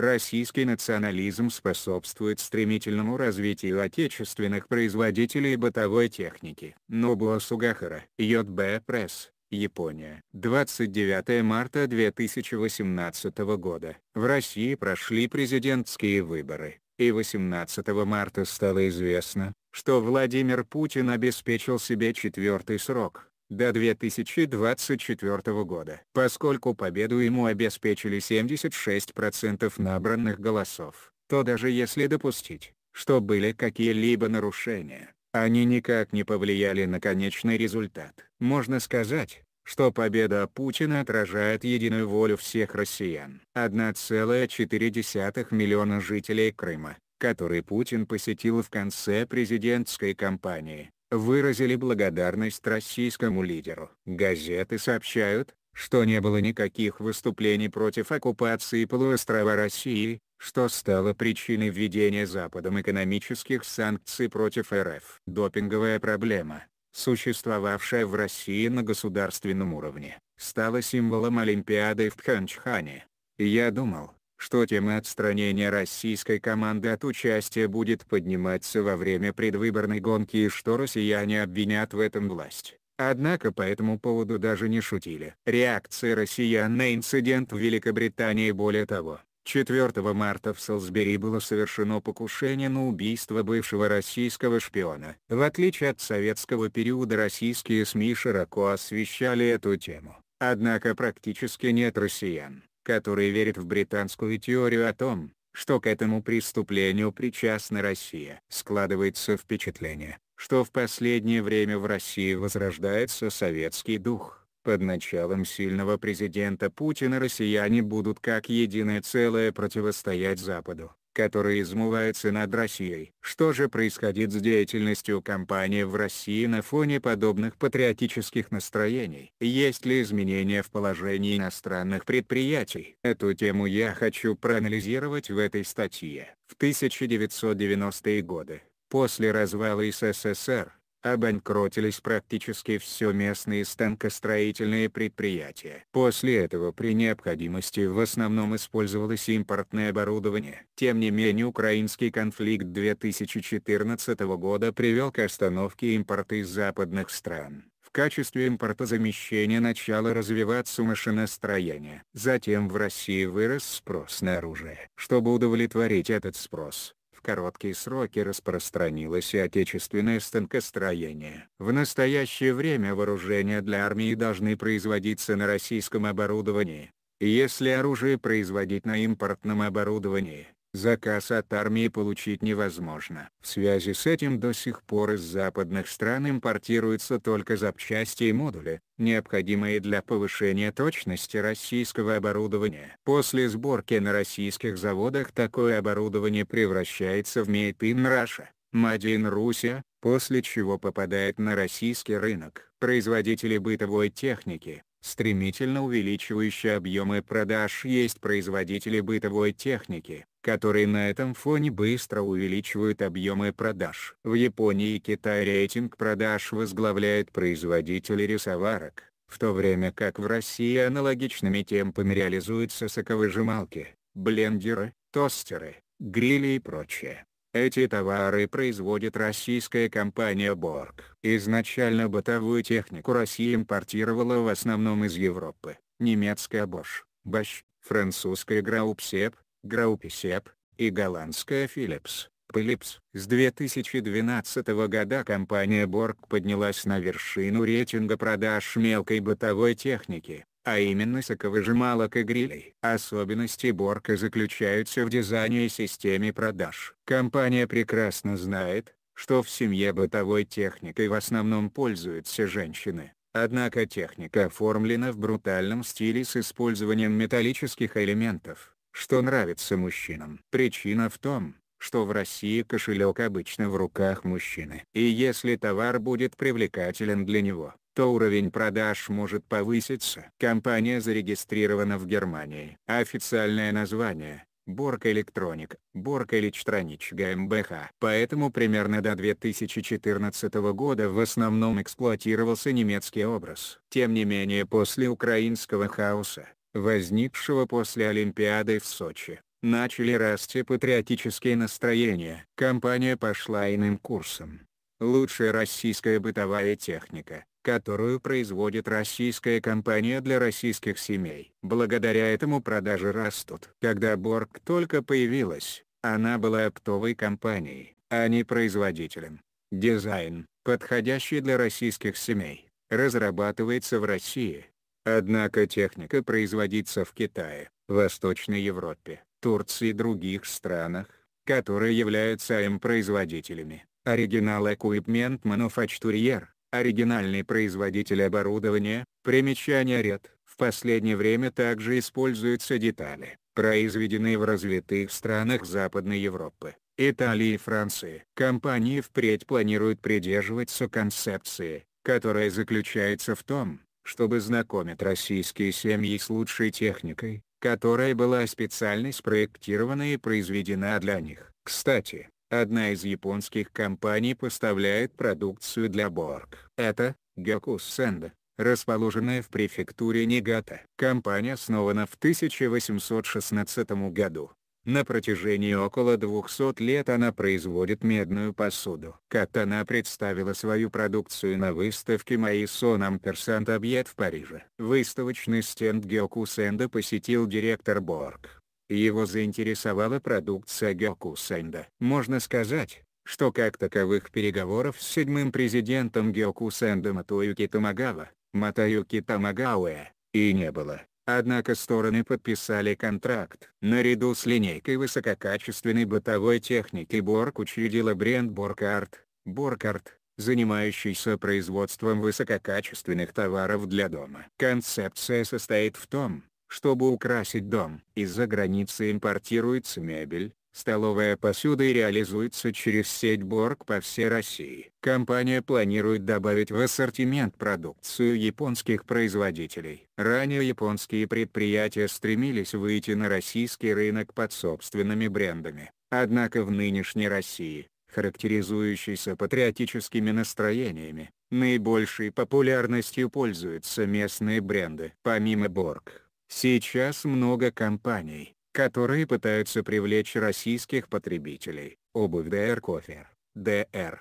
Российский национализм способствует стремительному развитию отечественных производителей бытовой техники. Нобуо Сугахара, ЙБ Пресс, Япония. 29 марта 2018 года. В России прошли президентские выборы, и 18 марта стало известно, что Владимир Путин обеспечил себе четвертый срок до 2024 года. Поскольку победу ему обеспечили 76% набранных голосов, то даже если допустить, что были какие-либо нарушения, они никак не повлияли на конечный результат. Можно сказать, что победа Путина отражает единую волю всех россиян. 1,4 миллиона жителей Крыма, который Путин посетил в конце президентской кампании, выразили благодарность российскому лидеру. Газеты сообщают, что не было никаких выступлений против оккупации полуострова России, что стало причиной введения Западом экономических санкций против РФ. Допинговая проблема, существовавшая в России на государственном уровне, стала символом Олимпиады в Тханчхане. Я думал, что тема отстранения российской команды от участия будет подниматься во время предвыборной гонки и что россияне обвинят в этом власть. Однако по этому поводу даже не шутили. Реакция россиян на инцидент в Великобритании более того, 4 марта в Солсбери было совершено покушение на убийство бывшего российского шпиона. В отличие от советского периода российские СМИ широко освещали эту тему, однако практически нет россиян которые верят в британскую теорию о том, что к этому преступлению причастна Россия. Складывается впечатление, что в последнее время в России возрождается советский дух. Под началом сильного президента Путина россияне будут как единое целое противостоять Западу которые измываются над Россией. Что же происходит с деятельностью компании в России на фоне подобных патриотических настроений? Есть ли изменения в положении иностранных предприятий? Эту тему я хочу проанализировать в этой статье. В 1990-е годы, после развала СССР, обанкротились практически все местные станкостроительные предприятия. После этого при необходимости в основном использовалось импортное оборудование. Тем не менее украинский конфликт 2014 года привел к остановке импорта из западных стран. В качестве импортозамещения начало развиваться машиностроение. Затем в России вырос спрос на оружие. Чтобы удовлетворить этот спрос, короткие сроки распространилось и отечественное станкостроение. В настоящее время вооружения для армии должны производиться на российском оборудовании. Если оружие производить на импортном оборудовании, заказ от армии получить невозможно. В связи с этим до сих пор из западных стран импортируются только запчасти и модули, необходимые для повышения точности российского оборудования. После сборки на российских заводах такое оборудование превращается в Made in Russia, Made in Russia, после чего попадает на российский рынок. Производители бытовой техники, стремительно увеличивающие объемы продаж есть производители бытовой техники, которые на этом фоне быстро увеличивают объемы продаж. В Японии и Китае рейтинг продаж возглавляет производители рисоварок, в то время как в России аналогичными темпами реализуются соковыжималки, блендеры, тостеры, грили и прочее. Эти товары производит российская компания Борг. Изначально бытовую технику Россия импортировала в основном из Европы. Немецкая Bosch, Bosch, французская Graubsep, Грауписеп, и голландская Philips. Philips. С 2012 года компания Borg поднялась на вершину рейтинга продаж мелкой бытовой техники, а именно соковыжималок и грилей. Особенности Borg заключаются в дизайне и системе продаж. Компания прекрасно знает, что в семье бытовой техникой в основном пользуются женщины. Однако техника оформлена в брутальном стиле с использованием металлических элементов что нравится мужчинам. Причина в том, что в России кошелек обычно в руках мужчины. И если товар будет привлекателен для него, то уровень продаж может повыситься. Компания зарегистрирована в Германии. Официальное название – Борг Электроник, Борг Электронич ГМБХ. Поэтому примерно до 2014 года в основном эксплуатировался немецкий образ. Тем не менее после украинского хаоса, возникшего после Олимпиады в Сочи, начали расти патриотические настроения. Компания пошла иным курсом. Лучшая российская бытовая техника, которую производит российская компания для российских семей. Благодаря этому продажи растут. Когда Борг только появилась, она была оптовой компанией, а не производителем. Дизайн, подходящий для российских семей, разрабатывается в России, Однако техника производится в Китае, Восточной Европе, Турции и других странах, которые являются им производителями. Оригинал Equipment Manufacturier, оригинальный производитель оборудования, примечание ред. В последнее время также используются детали, произведенные в развитых странах Западной Европы. Италии и Франции. Компании впредь планируют придерживаться концепции, которая заключается в том, чтобы знакомить российские семьи с лучшей техникой, которая была специально спроектирована и произведена для них. Кстати, одна из японских компаний поставляет продукцию для Борг. Это, Гекус Сенда, расположенная в префектуре Нигата. Компания основана в 1816 году. На протяжении около 200 лет она производит медную посуду. Как она представила свою продукцию на выставке «Маисон Амперсант Объект» в Париже. Выставочный стенд Геокусенда посетил директор Борг. Его заинтересовала продукция Геокусенда. Можно сказать, что как таковых переговоров с седьмым президентом Геокусенда Матоюки Тамагава, Матаюки Тамагауэ, и не было. Однако стороны подписали контракт. Наряду с линейкой высококачественной бытовой техники Борг учредила бренд Боркарт, Боркарт, занимающийся производством высококачественных товаров для дома. Концепция состоит в том, чтобы украсить дом. Из-за границы импортируется мебель, Столовая посуда и реализуется через сеть Борг по всей России. Компания планирует добавить в ассортимент продукцию японских производителей. Ранее японские предприятия стремились выйти на российский рынок под собственными брендами. Однако в нынешней России, характеризующейся патриотическими настроениями, наибольшей популярностью пользуются местные бренды. Помимо Борг, сейчас много компаний которые пытаются привлечь российских потребителей. Обувь DR Кофер. DR.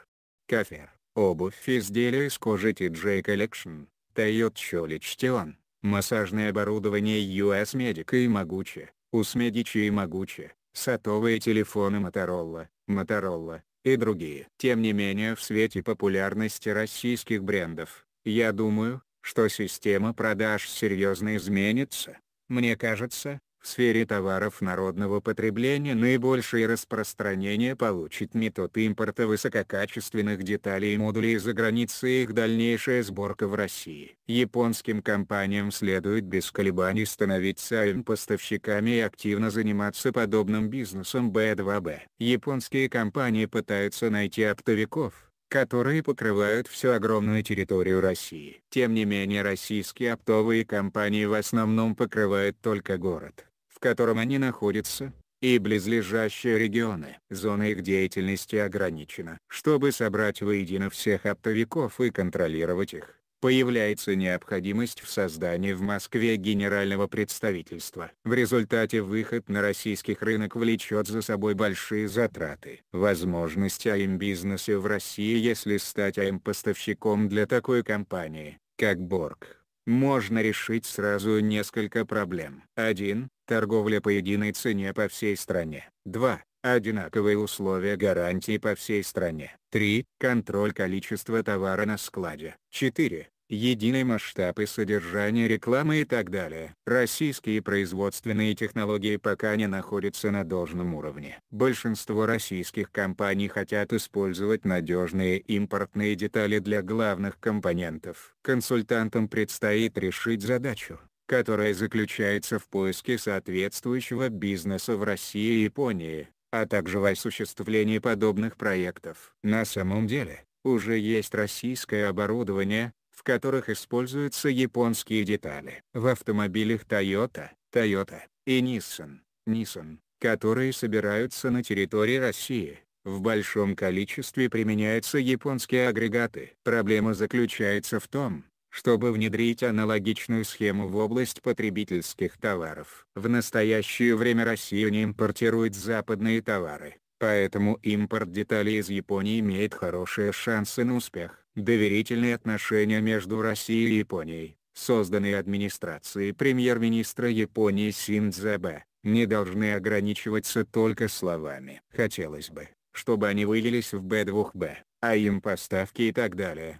Кофер. Обувь изделия из кожи TJ Collection. Toyota Чолич Tion. Массажное оборудование US Медика и Могуче. US Medici и Могуче. Сотовые телефоны Motorola, Motorola и другие. Тем не менее в свете популярности российских брендов, я думаю, что система продаж серьезно изменится. Мне кажется, в сфере товаров народного потребления наибольшее распространение получит метод импорта высококачественных деталей и модулей из-за границы и их дальнейшая сборка в России. Японским компаниям следует без колебаний становиться поставщиками и активно заниматься подобным бизнесом B2B. Японские компании пытаются найти оптовиков, которые покрывают всю огромную территорию России. Тем не менее российские оптовые компании в основном покрывают только город в котором они находятся, и близлежащие регионы. Зона их деятельности ограничена. Чтобы собрать воедино всех оптовиков и контролировать их, появляется необходимость в создании в Москве генерального представительства. В результате выход на российских рынок влечет за собой большие затраты. Возможность аим бизнесе в России если стать АИМ-поставщиком для такой компании, как Борг можно решить сразу несколько проблем. 1. Торговля по единой цене по всей стране. 2. Одинаковые условия гарантии по всей стране. 3. Контроль количества товара на складе. 4 единый масштаб и содержание рекламы и так далее. Российские производственные технологии пока не находятся на должном уровне. Большинство российских компаний хотят использовать надежные импортные детали для главных компонентов. Консультантам предстоит решить задачу которая заключается в поиске соответствующего бизнеса в России и Японии, а также в осуществлении подобных проектов. На самом деле, уже есть российское оборудование, в которых используются японские детали. В автомобилях Toyota, Toyota и Nissan, Nissan, которые собираются на территории России, в большом количестве применяются японские агрегаты. Проблема заключается в том, чтобы внедрить аналогичную схему в область потребительских товаров. В настоящее время Россия не импортирует западные товары. Поэтому импорт деталей из Японии имеет хорошие шансы на успех. Доверительные отношения между Россией и Японией, созданные администрацией премьер-министра Японии Синдзо не должны ограничиваться только словами. Хотелось бы, чтобы они вылились в Б2Б, а им поставки и так далее.